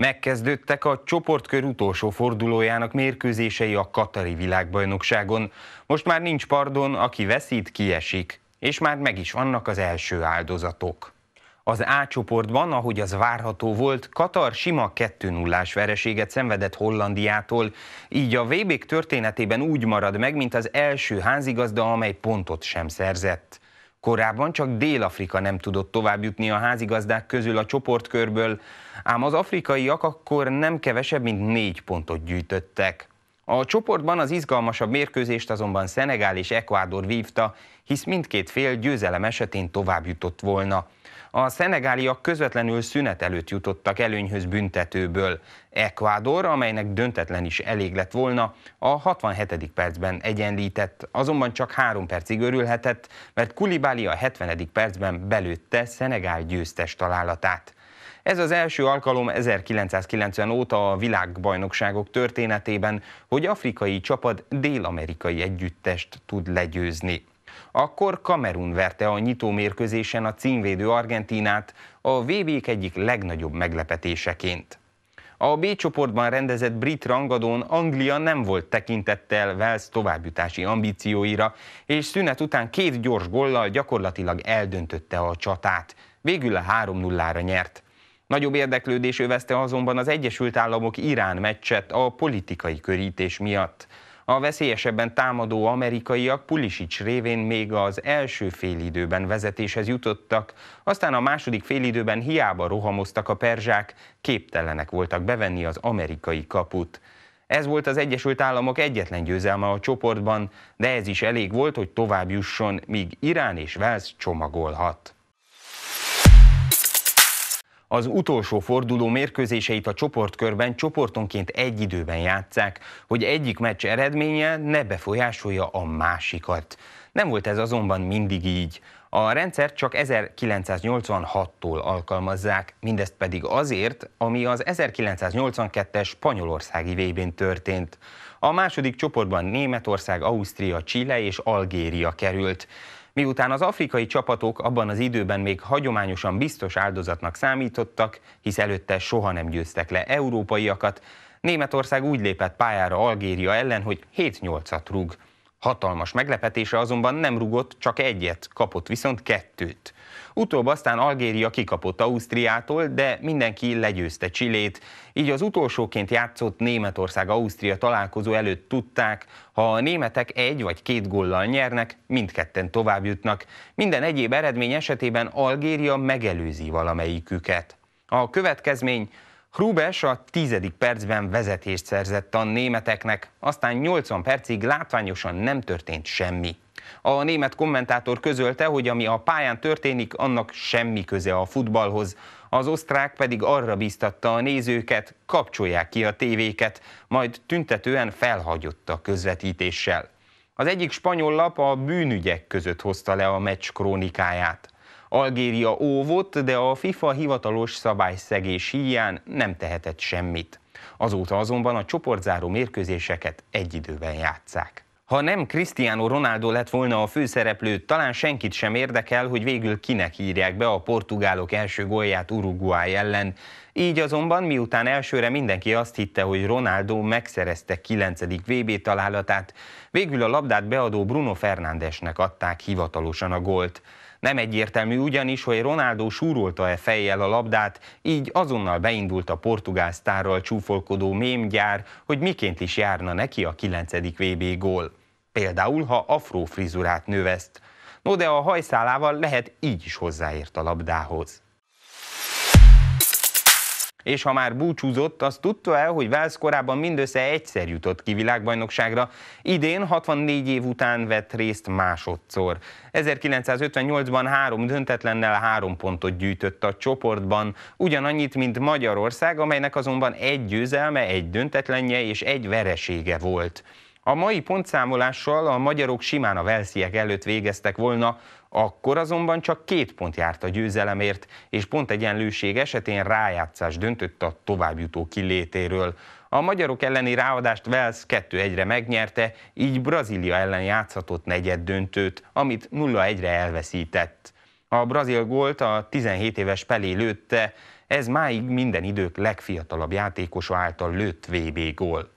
Megkezdődtek a csoportkör utolsó fordulójának mérkőzései a Katari világbajnokságon. Most már nincs pardon, aki veszít, kiesik. És már meg is vannak az első áldozatok. Az A csoportban, ahogy az várható volt, Katar sima 2 0 vereséget szenvedett Hollandiától, így a vb történetében úgy marad meg, mint az első házigazda, amely pontot sem szerzett. Korábban csak Dél-Afrika nem tudott továbbjutni a házigazdák közül a csoportkörből, ám az afrikaiak akkor nem kevesebb, mint négy pontot gyűjtöttek. A csoportban az izgalmasabb mérkőzést azonban Szenegál és Ekvádor vívta, hisz mindkét fél győzelem esetén tovább jutott volna. A szenegáliak közvetlenül szünet előtt jutottak előnyhöz büntetőből. Ekvádor, amelynek döntetlen is elég lett volna, a 67. percben egyenlített, azonban csak három percig örülhetett, mert Kulibáli a 70. percben belőtte Szenegál győztes találatát. Ez az első alkalom 1990 óta a világbajnokságok történetében, hogy afrikai csapat dél-amerikai együttest tud legyőzni. Akkor Kamerun verte a nyitó mérkőzésen a címvédő Argentinát a vb k egyik legnagyobb meglepetéseként. A B csoportban rendezett brit rangadón Anglia nem volt tekintettel Wales továbbjutási ambícióira, és szünet után két gyors gollal gyakorlatilag eldöntötte a csatát. Végül a 3-0-ra nyert. Nagyobb érdeklődés övezte azonban az Egyesült Államok-Irán meccset a politikai körítés miatt. A veszélyesebben támadó amerikaiak Pulisics révén még az első félidőben vezetéshez jutottak, aztán a második félidőben hiába rohamoztak a perzsák, képtelenek voltak bevenni az amerikai kaput. Ez volt az Egyesült Államok egyetlen győzelme a csoportban, de ez is elég volt, hogy tovább jusson, míg Irán és Velsz csomagolhat. Az utolsó forduló mérkőzéseit a csoportkörben csoportonként egy időben játszák, hogy egyik meccs eredménye ne befolyásolja a másikat. Nem volt ez azonban mindig így. A rendszer csak 1986-tól alkalmazzák, mindezt pedig azért, ami az 1982-es spanyolországi vb n történt. A második csoportban Németország, Ausztria, Chile és Algéria került. Miután az afrikai csapatok abban az időben még hagyományosan biztos áldozatnak számítottak, hisz előtte soha nem győztek le európaiakat, Németország úgy lépett pályára Algéria ellen, hogy 7-8-at rúg. Hatalmas meglepetése azonban nem rugott csak egyet, kapott viszont kettőt. Utóbb aztán Algéria kikapott Ausztriától, de mindenki legyőzte Csillét, így az utolsóként játszott Németország-Ausztria találkozó előtt tudták, ha a németek egy vagy két gollal nyernek, mindketten tovább jutnak. Minden egyéb eredmény esetében Algéria megelőzi valamelyiküket. A következmény Krubes a tizedik percben vezetést szerzett a németeknek, aztán 80 percig látványosan nem történt semmi. A német kommentátor közölte, hogy ami a pályán történik, annak semmi köze a futballhoz. Az osztrák pedig arra biztatta a nézőket, kapcsolják ki a tévéket, majd tüntetően felhagyott a közvetítéssel. Az egyik spanyol lap a bűnügyek között hozta le a meccs krónikáját. Algéria óvott, de a FIFA hivatalos szabályszegés hiány nem tehetett semmit. Azóta azonban a csoportzáró mérkőzéseket egy időben játszák. Ha nem Cristiano Ronaldo lett volna a főszereplő, talán senkit sem érdekel, hogy végül kinek írják be a portugálok első gólját Uruguay ellen. Így azonban, miután elsőre mindenki azt hitte, hogy Ronaldo megszerezte 9. VB találatát, végül a labdát beadó Bruno Fernándesnek adták hivatalosan a gólt. Nem egyértelmű ugyanis, hogy Ronaldo súrolta-e fejjel a labdát, így azonnal beindult a portugál sztárral csúfolkodó mémgyár, hogy miként is járna neki a 9. VB gól. Például, ha afró frizurát növeszt. No de a hajszálával lehet így is hozzáért a labdához és ha már búcsúzott, azt tudta el, hogy Wales korábban mindössze egyszer jutott ki világbajnokságra. Idén 64 év után vett részt másodszor. 1958-ban három döntetlennel három pontot gyűjtött a csoportban, ugyanannyit, mint Magyarország, amelynek azonban egy győzelme, egy döntetlenje és egy veresége volt. A mai pontszámolással a magyarok simán a velsziek előtt végeztek volna, akkor azonban csak két pont járt a győzelemért, és pont egyenlőség esetén rájátszás döntött a továbbjutó kilétéről. A magyarok elleni ráadást Wales 2-1-re megnyerte, így Brazília ellen játszhatott negyed döntőt, amit 0-1-re elveszített. A brazil gólt a 17 éves Pelé lőtte, ez máig minden idők legfiatalabb játékosa által lőtt VB gól.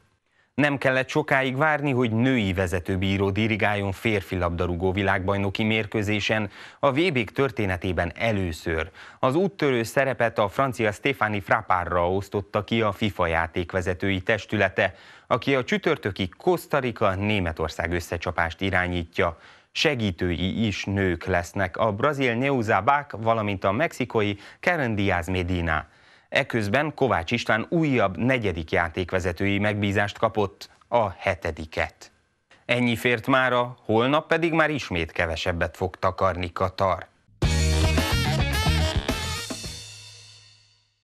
Nem kellett sokáig várni, hogy női vezetőbíró dirigáljon férfi labdarúgó világbajnoki mérkőzésen, a vb történetében először. Az úttörő szerepet a francia Stéphanie Frappárra osztotta ki a FIFA játékvezetői testülete, aki a csütörtöki Kosztarika-Németország összecsapást irányítja. Segítői is nők lesznek a brazil Neuza Bach, valamint a mexikai Karen Diaz Medina. Eközben Kovács István újabb negyedik játékvezetői megbízást kapott, a hetediket. Ennyi fért mára, holnap pedig már ismét kevesebbet fog takarni Katar.